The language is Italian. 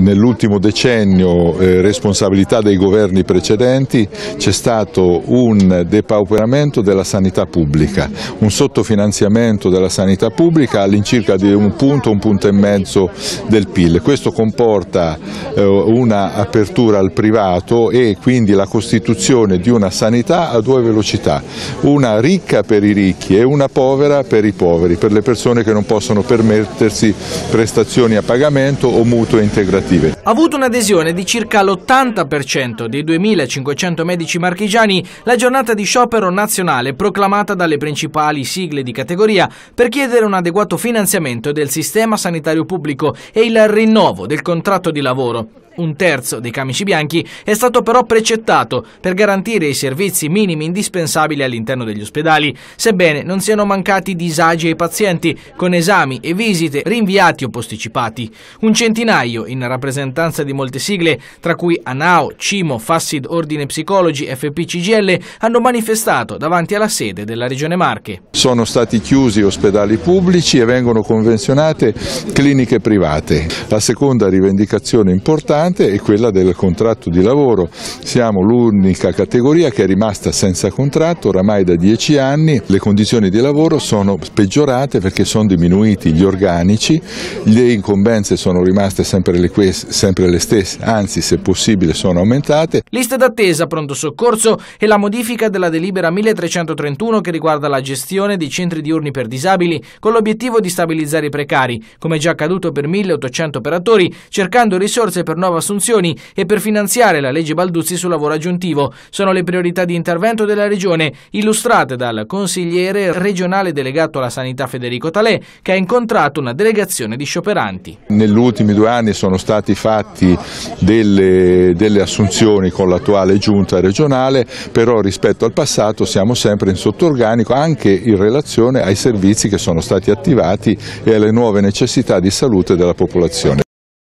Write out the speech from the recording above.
nell'ultimo decennio eh, responsabilità dei governi precedenti c'è stato un depauperamento della sanità pubblica, un sottofinanziamento della sanità pubblica all'incirca di un punto, un punto e mezzo del PIL. Questo comporta eh, un'apertura al privato e quindi la costituzione di una sanità a due velocità, una ricca per i ricchi e una povera per i poveri, per le persone che non possono permettersi prestazioni a pagamento o mutui integrativi positive. Ha avuto un'adesione di circa l'80% dei 2.500 medici marchigiani la giornata di sciopero nazionale proclamata dalle principali sigle di categoria per chiedere un adeguato finanziamento del sistema sanitario pubblico e il rinnovo del contratto di lavoro un terzo dei camici bianchi, è stato però precettato per garantire i servizi minimi indispensabili all'interno degli ospedali, sebbene non siano mancati disagi ai pazienti, con esami e visite rinviati o posticipati. Un centinaio, in rappresentanza di molte sigle, tra cui ANAO, CIMO, FASSID, Ordine Psicologi, FPCGL, hanno manifestato davanti alla sede della Regione Marche. Sono stati chiusi ospedali pubblici e vengono convenzionate cliniche private. La seconda rivendicazione importante importante è quella del contratto di lavoro. Siamo l'unica categoria che è rimasta senza contratto oramai da dieci anni. Le condizioni di lavoro sono peggiorate perché sono diminuiti gli organici, le incombenze sono rimaste sempre le, sempre le stesse, anzi se possibile sono aumentate. Liste d'attesa, pronto soccorso e la modifica della delibera 1331 che riguarda la gestione dei centri diurni per disabili con l'obiettivo di stabilizzare i precari, come già accaduto per 1800 operatori, cercando risorse per nuove Paolo Assunzioni e per finanziare la legge Balduzzi sul lavoro aggiuntivo. Sono le priorità di intervento della Regione, illustrate dal consigliere regionale delegato alla sanità Federico Talè, che ha incontrato una delegazione di scioperanti. Negli ultimi due anni sono stati fatti delle, delle assunzioni con l'attuale giunta regionale, però rispetto al passato siamo sempre in sottoorganico anche in relazione ai servizi che sono stati attivati e alle nuove necessità di salute della popolazione.